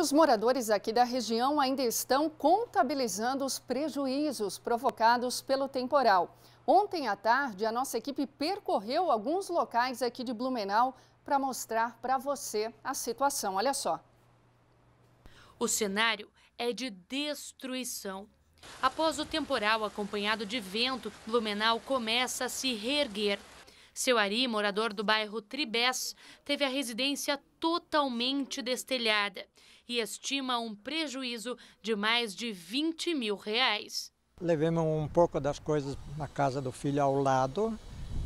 Os moradores aqui da região ainda estão contabilizando os prejuízos provocados pelo temporal. Ontem à tarde, a nossa equipe percorreu alguns locais aqui de Blumenau para mostrar para você a situação. Olha só. O cenário é de destruição. Após o temporal acompanhado de vento, Blumenau começa a se reerguer. Seu Ari, morador do bairro Tribés, teve a residência totalmente destelhada e estima um prejuízo de mais de 20 mil reais. Levemos um pouco das coisas na casa do filho ao lado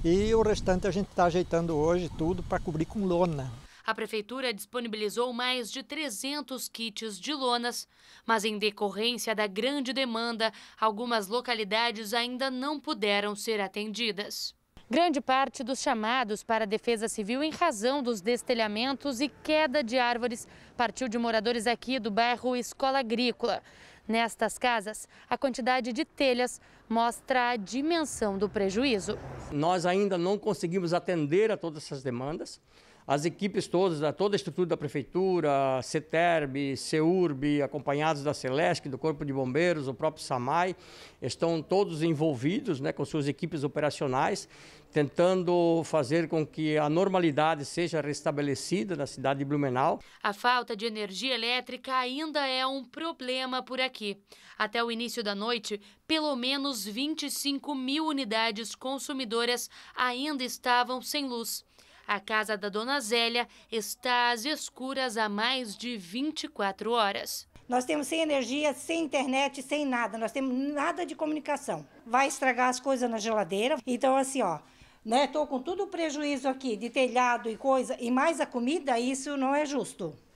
e o restante a gente está ajeitando hoje tudo para cobrir com lona. A prefeitura disponibilizou mais de 300 kits de lonas, mas em decorrência da grande demanda, algumas localidades ainda não puderam ser atendidas grande parte dos chamados para a Defesa Civil em razão dos destelhamentos e queda de árvores partiu de moradores aqui do bairro Escola Agrícola. Nestas casas, a quantidade de telhas mostra a dimensão do prejuízo. Nós ainda não conseguimos atender a todas essas demandas as equipes todas, né, toda a estrutura da prefeitura, CETERB, CEURB, acompanhados da Celesc, do Corpo de Bombeiros, o próprio SAMAI, estão todos envolvidos né, com suas equipes operacionais, tentando fazer com que a normalidade seja restabelecida na cidade de Blumenau. A falta de energia elétrica ainda é um problema por aqui. Até o início da noite, pelo menos 25 mil unidades consumidoras ainda estavam sem luz. A casa da dona Zélia está às escuras há mais de 24 horas. Nós temos sem energia, sem internet, sem nada. Nós temos nada de comunicação. Vai estragar as coisas na geladeira. Então, assim, ó, né? Estou com todo o prejuízo aqui de telhado e coisa, e mais a comida, isso não é justo.